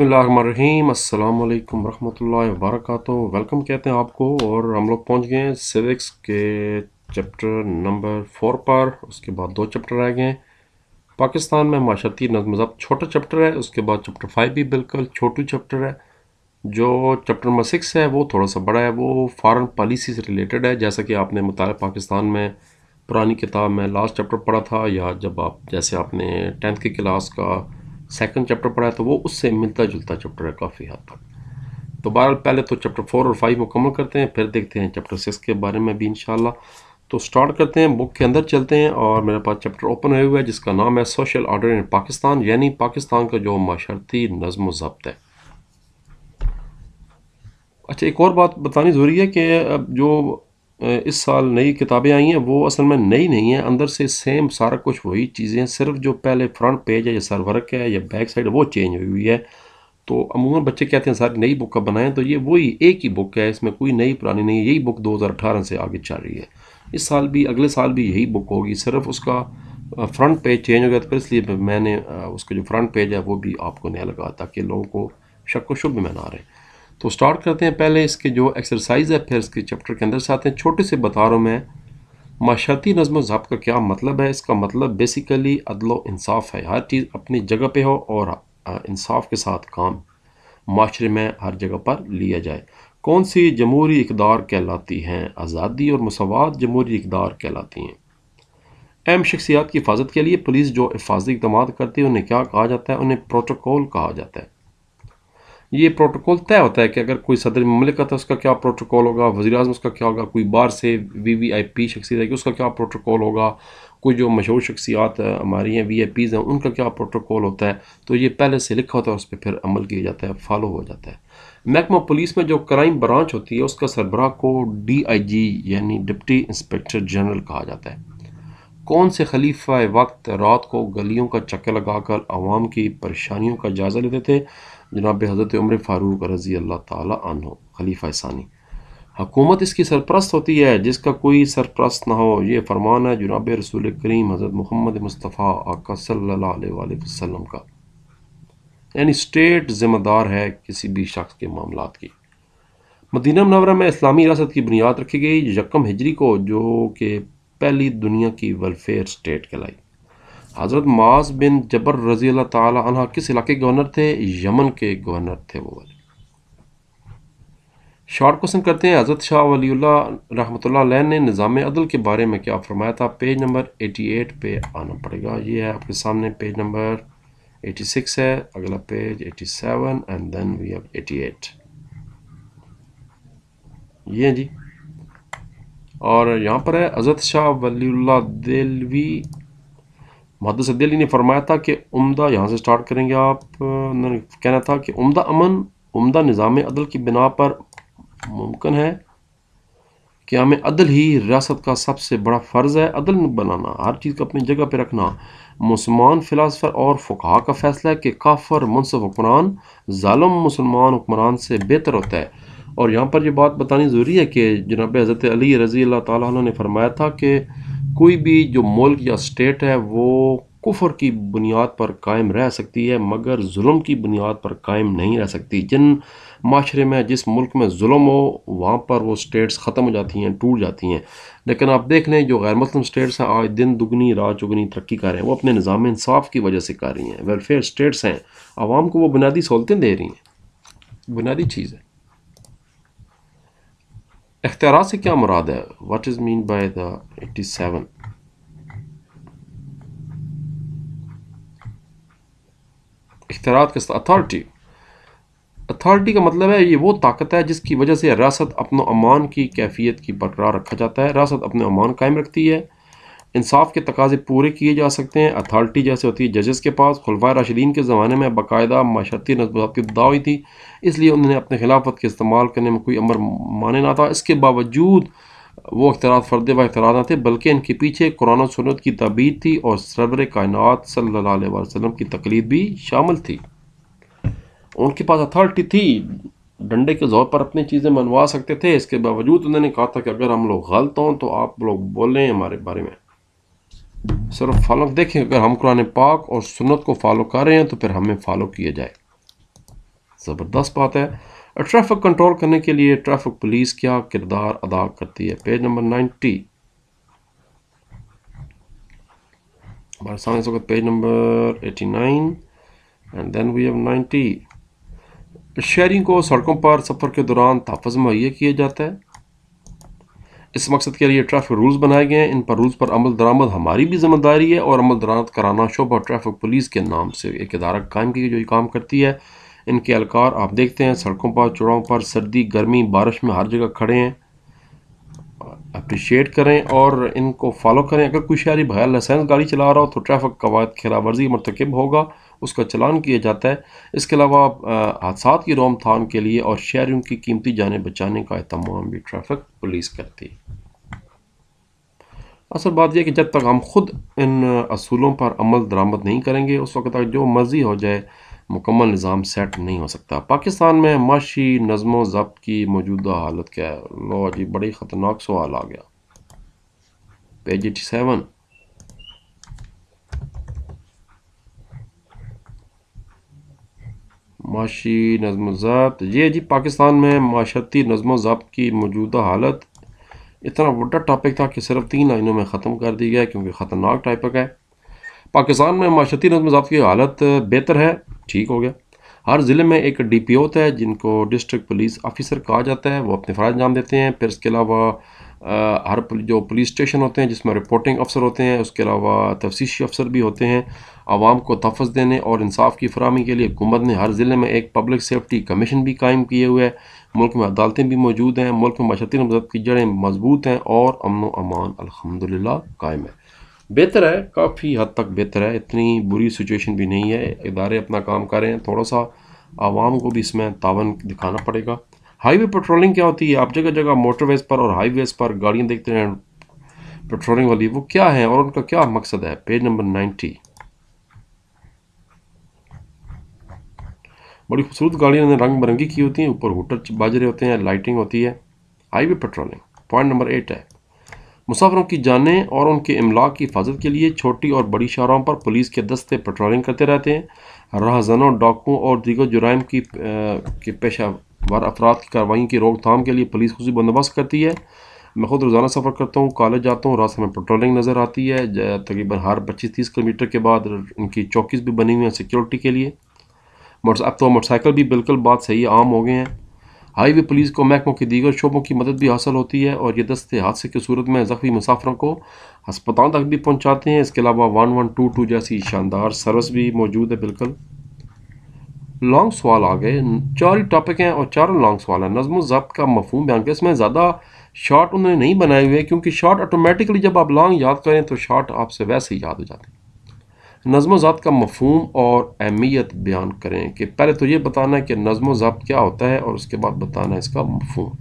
बसमीम अल्लाम वरहमल वर्क वेलकम कहते हैं आपको और हम लोग पहुंच गए हैं सिविक्स के चैप्टर नंबर फोर पर उसके बाद दो चैप्टर रह गए पाकिस्तान में माशरती नजम जब छोटा चैप्टर है उसके बाद चैप्टर फाइव भी बिल्कुल छोटू चैप्टर है जो चैप्टर नंबर सिक्स है वो थोड़ा सा बड़ा है वो फ़ारन पॉलिसी से रिलेटेड है जैसा कि आपने बताया पाकिस्तान में पुरानी किताब में लास्ट चैप्टर पढ़ा था या जब आप जैसे आपने टेंथ की क्लास का सेकंड चैप्टर पढ़ा है तो वो उससे मिलता जुलता चैप्टर है काफ़ी हद तक तो बहरहाल पहले तो चैप्टर फोर और फाइव मुकम्मल करते हैं फिर देखते हैं चैप्टर सिक्स के बारे में भी इन तो स्टार्ट करते हैं बुक के अंदर चलते हैं और मेरे पास चैप्टर ओपन हुए हुआ है जिसका नाम है सोशल ऑर्डर इन पाकिस्तान यानी पाकिस्तान का जो माशरती नज़म ज़ब्त है अच्छा एक और बात बतानी ज़रूरी है कि जो इस साल नई किताबें आई हैं वो असल में नई नहीं है अंदर से सेम सारा कुछ वही चीज़ें हैं सिर्फ जो पहले फ्रंट पेज है या सर वर्क है या बैक साइड वो चेंज हुई हुई है तो अमूमन बच्चे कहते हैं सर नई बुक का बनाएं तो ये वही एक ही बुक है इसमें कोई नई पुरानी नहीं है यही बुक अठारह से आगे चल रही है इस साल भी अगले साल भी यही बुक होगी सिर्फ उसका फ्रंट पेज चेंज हो गया तो फिर इसलिए मैंने उसका जो फ्रंट पेज है वो भी आपको नया लगा ताकि लोगों को शक व शुभ में ना रहे तो स्टार्ट करते हैं पहले इसके जो एक्सरसाइज है फिर इसके चैप्टर के अंदर से आते हैं छोटे से बता रहा हूँ मैं माशाती नज़म का क्या मतलब है इसका मतलब बेसिकली अदलो इंसाफ है हर चीज़ अपनी जगह पे हो और इंसाफ के साथ काम माशरे में हर जगह पर लिया जाए कौन सी जमहूरी इकदार कहलाती हैं आज़ादी और मसवाद जमहूरी इकदार कहलाती हैं अहम शख्सियात की हिफाजत के लिए पुलिस जो हिफाजती इकदाम करती है उन्हें क्या कहा जाता है उन्हें प्रोटोकॉल कहा जाता है ये प्रोटोकॉल तय होता है कि अगर कोई सदर ममलिकत है उसका क्या प्रोटोकॉल होगा वजी अजम उसका क्या होगा कोई बाहर से वी वी आई पी शख्सियत है कि उसका क्या प्रोटोकॉल होगा कोई जो मशहूर शख्सियात हमारी हैं वी आई पीज़ हैं उनका क्या प्रोटोकॉल होता है तो ये पहले से लिखा होता है उस पर फिर अमल किया जाता है फॉलो हो जाता है महकमा पुलिस में जो क्राइम ब्रांच होती है उसका सरबराह को डी आई जी यानी डिप्टी इंस्पेक्टर जनरल कहा जाता है कौन से खलीफा वक्त रात को गलियों का चक्कर लगाकर आवाम की परेशानियों का जायज़ा लेते थे जनाब हज़रत उम्र फ़ारूक रज़ी अल्लाह तहो खलीफा सानी हकूमत इसकी सरपरस्त होती है जिसका कोई सरप्रस्त ना हो ये फरमान है जनाब रसूल करीम हज़रत मोहम्मद मुस्तफ़ा आका सल्ला का यानी स्टेट ज़िम्मेदार है किसी भी शख्स के मामला की मदीना मनवरा में इस्लामी रियासत की बुनियाद रखी गई यकम हिजरी को जो कि पहली दुनिया की वेलफेयर स्टेट कहलाई हज़रत मास बिन जबर रजी अल्लाह किस इलाके के गवर्नर थे यमन के गवर्नर थे वो वाले शॉर्ट क्वेश्चन करते हैं हज़रत शाह वली रहमत ने निज़ाम अदल के बारे में क्या फरमाया था पेज नंबर 88 पे आना पड़ेगा ये है आपके सामने पेज नंबर 86 है अगला page 87 and then we have 88 ये जी और यहाँ पर है अज़त शाह वलील्ला दिलवी महदस दिल्ली ने फरमाया था कि उम्दा यहाँ से स्टार्ट करेंगे आप उन्होंने कहना था कि उम्दा अमन उम्दा निज़ाम अदल की बिना पर मुमकिन है कि हमें अदल ही रियासत का सबसे बड़ा फ़र्ज़ है अदल बनाना हर चीज़ को अपनी जगह पर रखना मुसलमान फ़िलासफ़र और फ़ुकहा का फ़ैसला है कि काफर मुनसफ हुक्मरान ालम मुसलमान हुक्मरान से बेहतर होता है और यहाँ पर यह बात बतानी ज़रूरी है कि जनाब हज़रत अली रज़ी अल्लाह ताली ने फरमाया था कि कोई भी जो मुल्क या स्टेट है वो कुफर की बुनियाद पर कायम रह सकती है मगर जुल्म की बुनियाद पर कायम नहीं रह सकती जिन माशरे में जिस मुल्क में म हो वहाँ पर वो स्टेट्स ख़त्म हो जाती हैं टूट जाती हैं लेकिन आप देख लें जो गैर मुस्लिम स्टेट्स हैं आज दिन दुगनी रात चुगनी तरक्की कर रहे हैं वो अपने निज़ाम इंसाफ की वजह से कर रही हैं वेलफेयर स्टेट्स हैं आवाम को वो बुनियादी सहूलतें दे रही हैं बुनियादी चीज़ है अख्तियार से क्या मुराद है what is mean by the eighty seven अख्तियार के साथ अथॉरिटी अथॉरिटी का मतलब है ये वो ताकत है जिसकी वजह से रियासत अपने अमान की कैफियत की बरकरार रखा जाता है रियासत अपने अमान कायम रखती है इंसाफ के तकाजे पूरे किए जा सकते हैं अथॉरिटी जैसे होती है जजेस के पास खुलफा राशिदीन के ज़माने में बाकायदा माशरती नजबात की दावी थी इसलिए उन्होंने अपने खिलाफत के इस्तेमाल करने में कोई अमर माने ना था इसके बावजूद वो अख्तराज फ़र्द व अख्तरा ना थे बल्कि इनके पीछे कुरान सनत की तबीद थी और सरबर कायनत सल्ला वसम की तकलीफ भी शामिल थी उनके पास अथॉरिटी थी डंडे के जोर पर अपनी चीज़ें मनवा सकते थे इसके बावजूद उन्होंने कहा था कि अगर हम लोग गलत हों तो आप लोग बोलें हमारे बारे में सर फॉलो देखें अगर हम कुरान पाक और सुन्नत को फॉलो कर रहे हैं तो फिर हमें फॉलो किया जाए ज़बरदस्त बात है ट्रैफिक कंट्रोल करने के लिए ट्रैफिक पुलिस क्या किरदार अदा करती है पेज नंबर नाइन्टी हमारे सामने इस वक्त page number eighty nine and then we have ninety शहरी को सड़कों पर सफ़र के दौरान तहफ़ मुहैया किया जाता है इस मकसद के लिए ट्रैफिक रूल्स बनाए गए हैं इन पर रूल्स पर अमल दरामद हमारी भी जिम्मेदारी है और अमल दरामद कराना शोभा ट्रैफिक पुलिस के नाम से एक इदारा कायम की जो काम करती है इनके अलकार आप देखते हैं सड़कों पर चौड़ों पर सर्दी गर्मी बारिश में हर जगह खड़े हैं अप्रिशिएट करें और इनको फॉलो करें अगर कोई शहरी भया लाइसेंस गाड़ी चला रहा हो तो ट्रैफिक कवायद खिलाफ वर्जी मरतकब होगा उसका चलान किया जाता है इसके अलावा हादसा की रोमथाम के लिए और शहरों की कीमती जाने बचाने का अहतमाम भी ट्रैफिक पुलिस करती है असल बात यह कि जब तक हम खुद इन असूलों पर अमल दरामद नहीं करेंगे उस वक्त तक जो मर्ज़ी हो जाए मुकम्मल निज़ाम सेट नहीं हो सकता पाकिस्तान में माशी नज़म ज़ब्त की मौजूदा हालत क्या है लो जी बड़ी ख़तरनाक सवाल आ गया पेज एटी सेवन माशी नज़म ज़ब्त ये जी पाकिस्तान में माशती नज़म ज़ब्त की मौजूदा हालत इतना बड़ा टॉपिक था कि सिर्फ तीन लाइनों में ख़त्म कर दी गया क्योंकि ख़तरनाक टॉपिक है पाकिस्तान में माशती नज़म ज़ब्त की हालत बेहतर है ठीक हो गया हर ज़िले में एक डी पी होता है जिनको डिस्ट्रिक्ट पुलिस ऑफिसर कहा जाता है वो अपने फ़राज नाम देते हैं फिर इसके अलावा हर जो पुलिस स्टेशन होते हैं जिसमें रिपोर्टिंग अफसर होते हैं उसके अलावा तफसीशी अफसर भी होते हैं आवाम को तफज़ देने और इंसाफ की फरहमी के लिए हुकूमत ने हर ज़िले में एक पब्लिक सेफ्टी कमीशन भी कायम किए हुए हैं मुल्क में अदालतें भी मौजूद हैं मुल्क में मशरती मदद की जड़ें मजबूत हैं और अमन अमान अलहमदिल्ला कायम है बेहतर है काफ़ी हद तक बेहतर है इतनी बुरी सिचुएशन भी नहीं है इदारे अपना काम करें थोड़ा सा आवाम को भी इसमें तावन दिखाना पड़ेगा हाईवे पेट्रोलिंग क्या होती है आप जगह जगह मोटरवेज पर और हाईवेज पर गाड़ियाँ देखते हैं पेट्रोलिंग वाली वो क्या है और उनका क्या मकसद है पेज नंबर नाइन्टी बड़ी खूबसूरत गाड़ियों ने रंग बिरंगी की होती हैं ऊपर होटर बाजरे होते हैं लाइटिंग होती है highway patrolling point number eight है मुसाफरों की जानें और उनके इमला की हिफाजत के लिए छोटी और बड़ी शहरों पर पुलिस के दस्ते पेट्रोलिंग करते रहते हैं राहजनों डाकुओं और दीगर जुराम की, आ, की पेशा बार अफराद की कार्रवाई की रोकथाम के लिए पुलिस खुशी बंदोबस्त करती है मैं खुद रोज़ाना सफ़र करता हूँ कॉलेज जाता हूँ रास्ते में पेट्रोलिंग नज़र आती है तकरीबन हर पच्चीस तीस किलोमीटर के बाद उनकी चौकीस भी बनी हुई हैं सिक्योरिटी के लिए मोटर अब तो मोटरसाइकिल भी बिल्कुल बात सही आम हो गए हैं हाईवे पुलिस को महकमों के दीगर शोबों की मदद भी हासिल होती है और ये दस्ते हादसे की सूरत में ज़ख्मी मुसाफरों को अस्पताल तक भी पहुँचाते हैं इसके अलावा वन वन टू टू जैसी शानदार सर्विस भी मौजूद है बिल्कुल लॉन्ग सवाल आ गए चार ही टॉपिक हैं और चारों लॉन्ग सवाल हैं नज़म ज़ब्त का मफहम बयान किया इसमें ज़्यादा शॉर्ट उन्होंने नहीं बनाए हुए क्योंकि शॉर्ट ऑटोमेटिकली जब आप लॉन्ग याद करें तो शॉर्ट आपसे वैसे ही याद हो जाते हैं नज़म ज़ब्त का मफहम और अहमियत बयान करें कि पहले तो ये बताना है कि नज़म ज़ब्त क्या होता है और उसके बाद बताना है इसका मफहम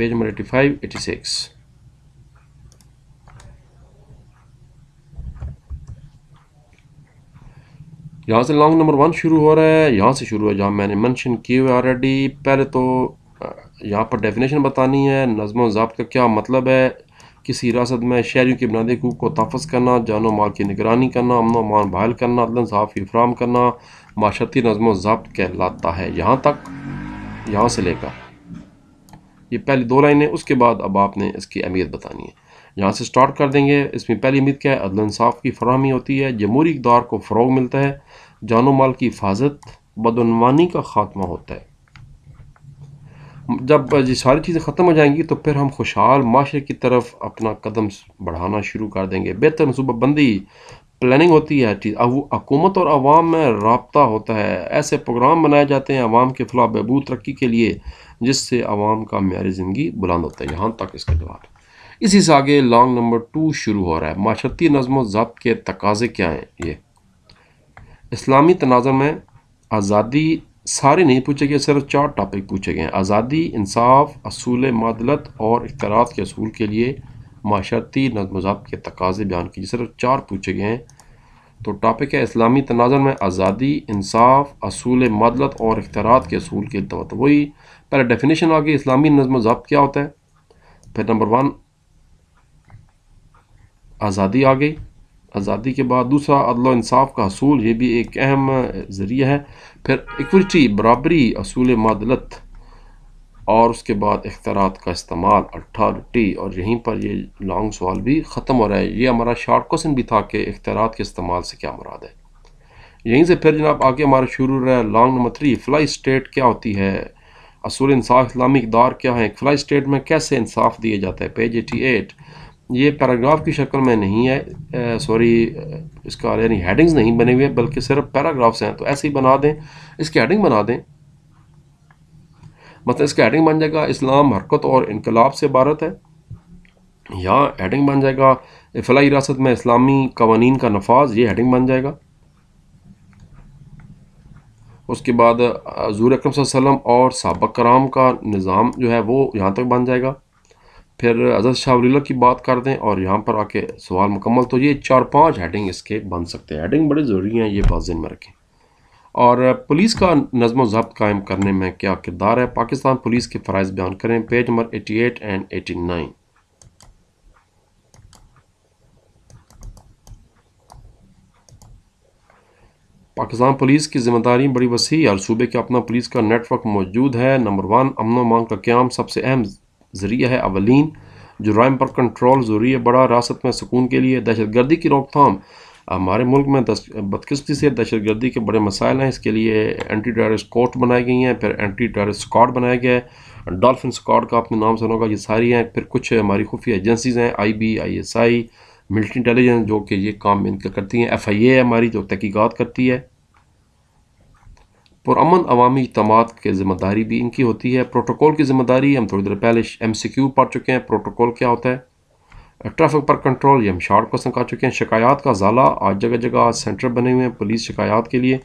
page number 85 86 यहाँ से लॉन्ग नंबर वन शुरू हो रहा है यहाँ से शुरू है जहाँ मैंने मेंशन किए हुए ऑलरेडी पहले तो यहाँ पर डेफिनेशन बतानी है नज़म व ज़ाब्त का क्या मतलब है किसी हिरासत में शहरी के बुनियादी हकूक को तहफ़ करना जानो माल की निगरानी करना अमन मान बहाल करना अदल साफ फ्राहम करना माशती नज़म व ज़ब्त कहलाता है यहाँ तक यहाँ से लेकर ये पहली दो लाइन है उसके बाद अब आपने इसकी अहमियत बतानी है यहाँ से स्टार्ट कर देंगे इसमें पहली उम्मीद क्या है अदल की फरहमी होती है जमहूरी इकदार को फ़रोग मिलता है जानो माल की हिफाजत बदनवानी का खात्मा होता है जब ये सारी चीज़ें ख़त्म हो जाएंगी तो फिर हम खुशहाल माशरे की तरफ अपना कदम बढ़ाना शुरू कर देंगे बेहतर मनसूबाबंदी प्लानिंग होती है हर चीज़ हकूमत और आवाम में रबता होता है ऐसे प्रोग्राम बनाए जाते हैं आवाम के फलाह बहबू तरक्की के लिए जिससे आवाम का मीरी ज़िंदगी बुलंद होता है यहाँ तक इसका जवाब इसी से आगे लॉन्ग नंबर टू शुरू हो रहा है माशरती नज़म ज़ब्त के तकाजे क्या हैं ये इस्लामी तनाज़र में आज़ादी सारे नहीं पूछे गए सिर्फ चार टॉपिक पूछे गए हैं आज़ादी इंसाफ असूल मदलत और इख्तरात के असूल के लिए माशरती नजम मजाब के तकाजे बयान जिस तरफ चार पूछे गए हैं तो टॉपिक है इस्लामी तनाजर में आज़ादी इंसाफ असूल मदलत और अख्तरात के असूल के तो वही पहले डेफिनेशन आ गई इस्लामी नजम जब क्या होता है फिर नंबर वन आज़ादी आ गई आज़ादी के बाद दूसरा अदल इंसाफ का असूल ये भी एक अहम ज़रिया है फिर इक्वलिटी बराबरी असूल मदलत और उसके बाद अख्तरात का इस्तेमाल अट्ठारटी और यहीं पर ये लॉन्ग सवाल भी ख़त्म हो रहा है ये हमारा शार्ट क्वेश्चन भी था कि अख्तरात के इस्तेमाल से क्या मुराद है यहीं से फिर जनाब आगे हमारा शुरू रहा है long number three fly state क्या होती है असूल इंसाफ इस्लामी इकदार क्या है फ्लाई स्टेट में कैसे इंसाफ दिए जाते हैं पेज एटी एट ये पैराग्राफ की शक्ल में नहीं है सॉरी इसका यानी हेडिंग्स नहीं बने हुए बल्कि सिर्फ पैराग्राफ्स हैं तो ऐसे ही बना दें इसकी हेडिंग बना दें मतलब इसका हेडिंग बन जाएगा इस्लाम हरकत और इनकलाब से इबारत है यहाँ हेडिंग बन जाएगा फलाई हिरासत में इस्लामी कवानीन का नफाज ये हेडिंग बन जाएगा उसके बाद हजूर अक्रम और सबक कराम का निज़ाम जो है वो यहाँ तक बन जाएगा फिर हजरत शाह की बात कर दें और यहाँ पर आके सवाल मुकम्मल तो ये चार पांच हेडिंग इसके बन सकते हैं हेडिंग बड़े ज़रूरी हैं ये बात में रखें और पुलिस का नज़म ज़ब्त कायम करने में क्या किरदार है पाकिस्तान पुलिस के फ़रज़ बयान करें page number eighty eight and eighty nine Pakistan police की जिम्मेदारी बड़ी वसी और सूबे के अपना पुलिस का नेटवर्क मौजूद है नंबर वन अमन मांग का क्याम सबसे अहम जरिया है अवलिन जुर्म पर कंट्रोल जरूरी है बड़ा रियासत में सुकून के लिए दहशत गर्दी की रोकथाम हमारे मुल्क में बदकस्ती से दहशत गर्दी के बड़े मसाइल हैं इसके लिए एंटी टेरिस कोर्ट बनाई गई हैं फिर एंटी टेरिस स्कॉड बनाया गया है डॉल्फिन स्कॉड का अपने नाम सुना होगा ये सारी हैं फिर कुछ हमारी खुफिया एजेंसीज़ हैं I B I S I military intelligence जो कि ये काम इनका करती हैं एफ आई ए हमारी जो तहकीक़त करती है पुरान अवामी इतमाद की ज़िम्मेदारी भी इनकी होती है प्रोटोकॉल की ज़िम्मेदारी हम थोड़ी देर पहले एम सी क्यू पढ़ चुके हैं प्रोटोकॉल क्या होता है ट्रैफिक पर कंट्रोल ये हम शार्ट क्वेश्चन आ चुके हैं शिकायत का जाला आज जगह जगह आज सेंटर बने हुए हैं पुलिस शिकायत के लिए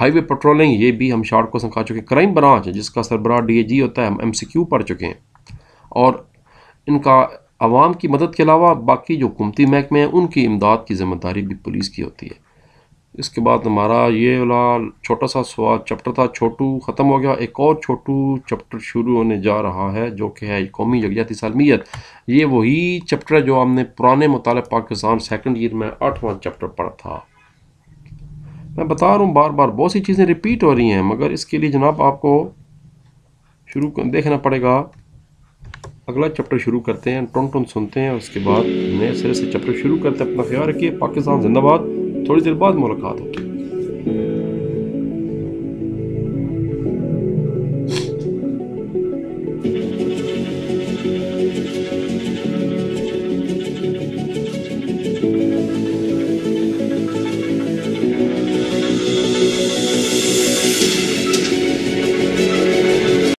हाईवे पेट्रोलिंग ये भी हम शार्ट क्वेश्चन आ चुके हैं क्राइम ब्रांच जिसका सरबराह जी होता है हम क्यू पढ़ चुके हैं और इनका आवाम की मदद के अलावा बाकी जो हुकूमती महकमे हैं उनकी इमदाद की जिम्मेदारी भी पुलिस की होती है इसके बाद हमारा ये वाला छोटा सा स्वाद चैप्टर था छोटू ख़त्म हो गया एक और छोटू चैप्टर शुरू होने जा रहा है जो कि है कौमी यकजाती सालमियत ये वही चैप्टर है जो हमने पुराने मुताल पाकिस्तान सेकंड ईयर में आठवां चैप्टर पढ़ा था मैं बता रहा हूँ बार बार बहुत सी चीज़ें रिपीट हो रही हैं मगर इसके लिए जनाब आपको शुरू देखना पड़ेगा अगला चैप्टर शुरू करते हैं टन टन सुनते हैं उसके बाद नए सिरे से चैप्टर शुरू करते हैं अपना ख्याल रखिए पाकिस्तान जिंदाबाद थोड़ी देर बाद मुलाकात होगी